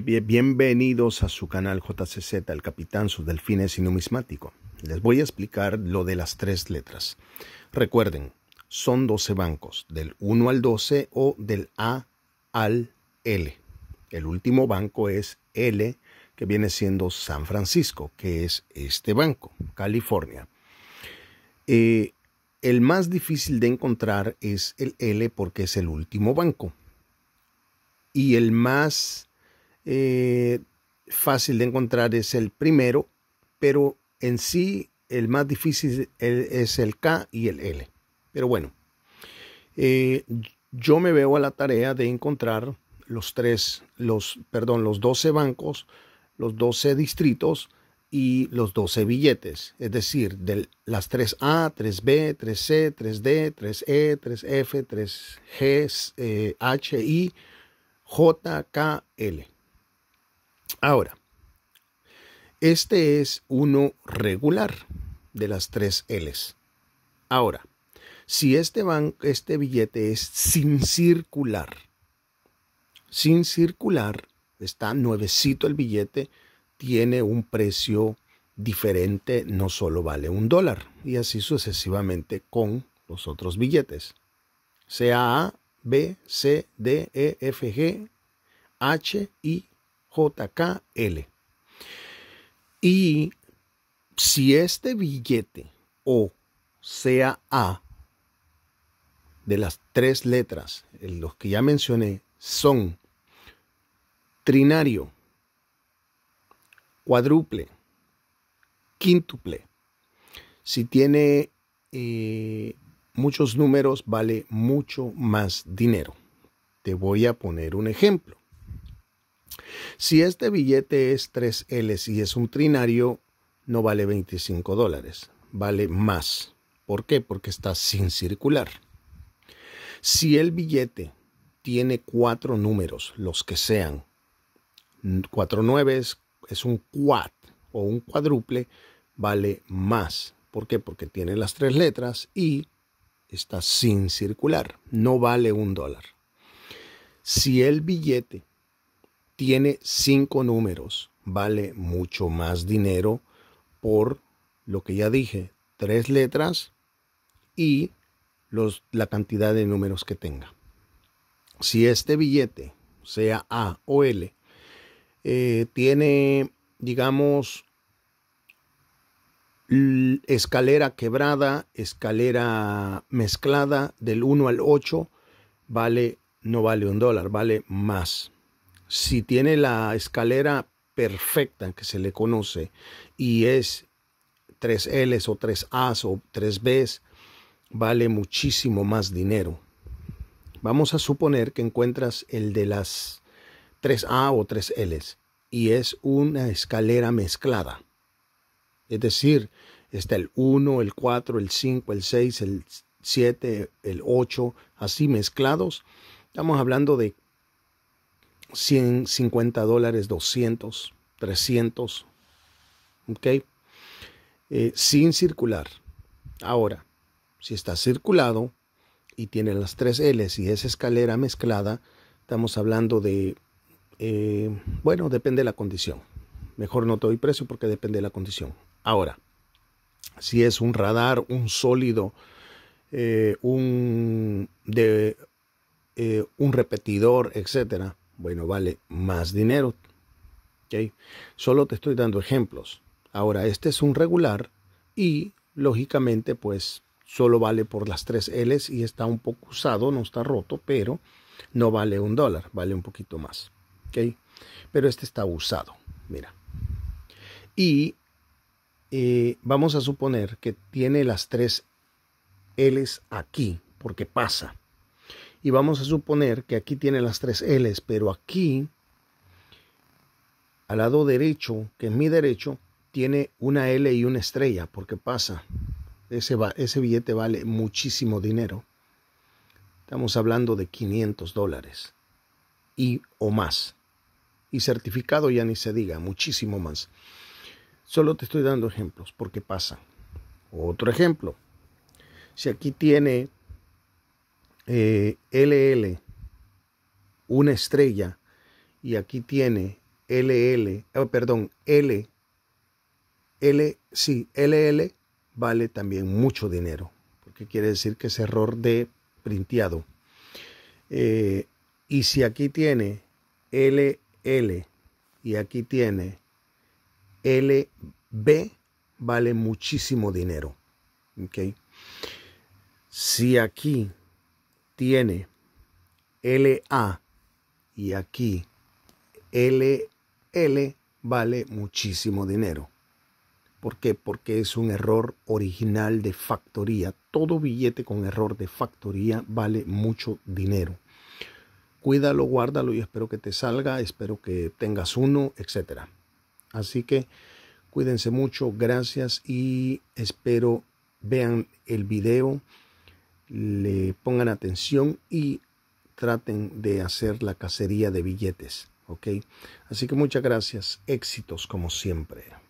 Bienvenidos a su canal JCZ, el capitán, sus delfines y numismático. Les voy a explicar lo de las tres letras. Recuerden, son 12 bancos, del 1 al 12 o del A al L. El último banco es L, que viene siendo San Francisco, que es este banco, California. Eh, el más difícil de encontrar es el L porque es el último banco. Y el más eh, fácil de encontrar es el primero, pero en sí el más difícil es el K y el L. Pero bueno, eh, yo me veo a la tarea de encontrar los tres, los, perdón, los 12 bancos, los 12 distritos y los 12 billetes, es decir, de las 3A, 3B, 3C, 3D, 3E, 3F, 3G, eh, H, I, J, K, L. Ahora, este es uno regular de las tres Ls. Ahora, si este, este billete es sin circular, sin circular, está nuevecito el billete, tiene un precio diferente, no solo vale un dólar, y así sucesivamente con los otros billetes. Sea A, B, C, D, E, F, G, H, I, JKL. Y si este billete O sea A, de las tres letras, los que ya mencioné, son trinario, cuádruple, quíntuple. Si tiene eh, muchos números, vale mucho más dinero. Te voy a poner un ejemplo. Si este billete es 3L y es un trinario, no vale 25 dólares, vale más. ¿Por qué? Porque está sin circular. Si el billete tiene cuatro números, los que sean, cuatro nueves, es un quad o un cuádruple, vale más. ¿Por qué? Porque tiene las tres letras y está sin circular, no vale un dólar. Si el billete tiene cinco números, vale mucho más dinero por lo que ya dije, tres letras y los, la cantidad de números que tenga. Si este billete, sea A o L, eh, tiene, digamos, escalera quebrada, escalera mezclada del 1 al 8, vale, no vale un dólar, vale más si tiene la escalera perfecta que se le conoce y es 3 l o 3 a o 3 b vale muchísimo más dinero. Vamos a suponer que encuentras el de las 3A o 3 l y es una escalera mezclada. Es decir, está el 1, el 4, el 5, el 6, el 7, el 8, así mezclados. Estamos hablando de 150 dólares, 200, 300, ¿ok? Eh, sin circular. Ahora, si está circulado y tiene las tres Ls y es escalera mezclada, estamos hablando de, eh, bueno, depende de la condición. Mejor no te doy precio porque depende de la condición. Ahora, si es un radar, un sólido, eh, un, de, un repetidor, etcétera, bueno, vale más dinero. Solo te estoy dando ejemplos. Ahora, este es un regular y lógicamente pues solo vale por las tres L's y está un poco usado, no está roto, pero no vale un dólar, vale un poquito más. Pero este está usado, mira. Y eh, vamos a suponer que tiene las tres L's aquí, porque pasa. Y vamos a suponer que aquí tiene las tres L's, pero aquí, al lado derecho, que es mi derecho, tiene una L y una estrella, porque pasa. Ese, ese billete vale muchísimo dinero. Estamos hablando de 500 dólares y o más. Y certificado ya ni se diga, muchísimo más. Solo te estoy dando ejemplos porque pasa. Otro ejemplo. Si aquí tiene LL, eh, una estrella, y aquí tiene LL, eh, perdón, L, L, sí, LL vale también mucho dinero, porque quiere decir que es error de printeado. Eh, y si aquí tiene LL y aquí tiene LB, vale muchísimo dinero. ¿okay? Si aquí tiene LA y aquí LL vale muchísimo dinero. ¿Por qué? Porque es un error original de factoría. Todo billete con error de factoría vale mucho dinero. Cuídalo, guárdalo y espero que te salga, espero que tengas uno, etc. Así que cuídense mucho, gracias y espero vean el video le pongan atención y traten de hacer la cacería de billetes. ¿ok? Así que muchas gracias, éxitos como siempre.